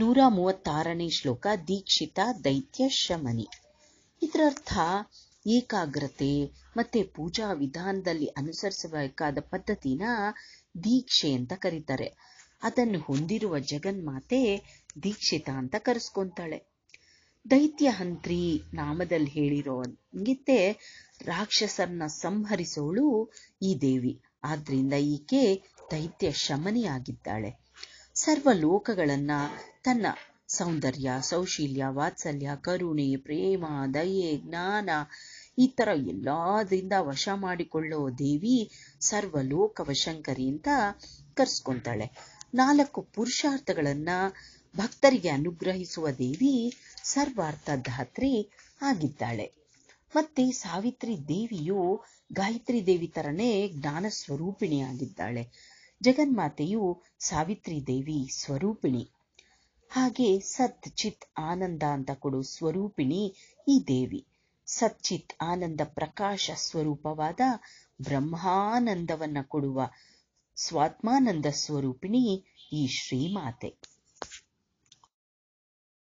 ನೂರ ಮೂವತ್ತಾರನೇ ಶ್ಲೋಕ ದೀಕ್ಷಿತ ದೈತ್ಯ ಶಮನಿ ಇದರರ್ಥ ಏಕಾಗ್ರತೆ ಮತ್ತೆ ಪೂಜಾ ವಿಧಾನದಲ್ಲಿ ಅನುಸರಿಸಬೇಕಾದ ಪದ್ಧತಿನ ದೀಕ್ಷೆ ಅಂತ ಕರೀತಾರೆ ಅದನ್ನು ಹೊಂದಿರುವ ಜಗನ್ಮಾತೆ ದೀಕ್ಷಿತ ಅಂತ ಕರೆಸ್ಕೊಂತಾಳೆ ದೈತ್ಯ ಹಂತ್ರಿ ನಾಮದಲ್ಲಿ ಹೇಳಿರೋ ಹಂಗಿತ್ತೆ ರಾಕ್ಷಸರನ್ನ ಸಂಹರಿಸೋಳು ಈ ದೇವಿ ಆದ್ರಿಂದ ಈಕೆ ದೈತ್ಯ ಶಮನಿಯಾಗಿದ್ದಾಳೆ ಸರ್ವ ಲೋಕಗಳನ್ನ ತನ್ನ ಸೌಂದರ್ಯ ಸೌಶೀಲ್ಯ ವಾತ್ಸಲ್ಯ ಕರುಣೆ ಪ್ರೇಮ ದಯೆ ಜ್ಞಾನ ಈ ತರ ಎಲ್ಲಾದ್ರಿಂದ ವಶ ಮಾಡಿಕೊಳ್ಳೋ ದೇವಿ ಲೋಕ ವಶಂಕರಿ ಅಂತ ಕರ್ಸ್ಕೊಂತಾಳೆ ನಾಲ್ಕು ಪುರುಷಾರ್ಥಗಳನ್ನ ಭಕ್ತರಿಗೆ ಅನುಗ್ರಹಿಸುವ ದೇವಿ ಸರ್ವಾರ್ಥ ಧಾತ್ರಿ ಆಗಿದ್ದಾಳೆ ಮತ್ತೆ ಸಾವಿತ್ರಿ ದೇವಿಯು ಗಾಯತ್ರಿ ದೇವಿ ತರನೇ ಜ್ಞಾನ ಸ್ವರೂಪಿಣಿ ಆಗಿದ್ದಾಳೆ ಜಗನ್ಮಾತೆಯು ಸಾವಿತ್ರಿ ದೇವಿ ಸ್ವರೂಪಿಣಿ ಹಾಗೆ ಸತ್ ಚಿತ್ ಆನಂದ ಅಂತ ಕೊಡು ಸ್ವರೂಪಿಣಿ ಈ ದೇವಿ ಸಚ್ಚಿತ್ ಆನಂದ ಪ್ರಕಾಶ ಸ್ವರೂಪವಾದ ಬ್ರಹ್ಮಾನಂದವನ್ನ ಕೊಡುವ ಸ್ವಾತ್ಮಾನಂದ ಸ್ವರೂಪಿಣಿ ಈ ಶ್ರೀಮಾತೆ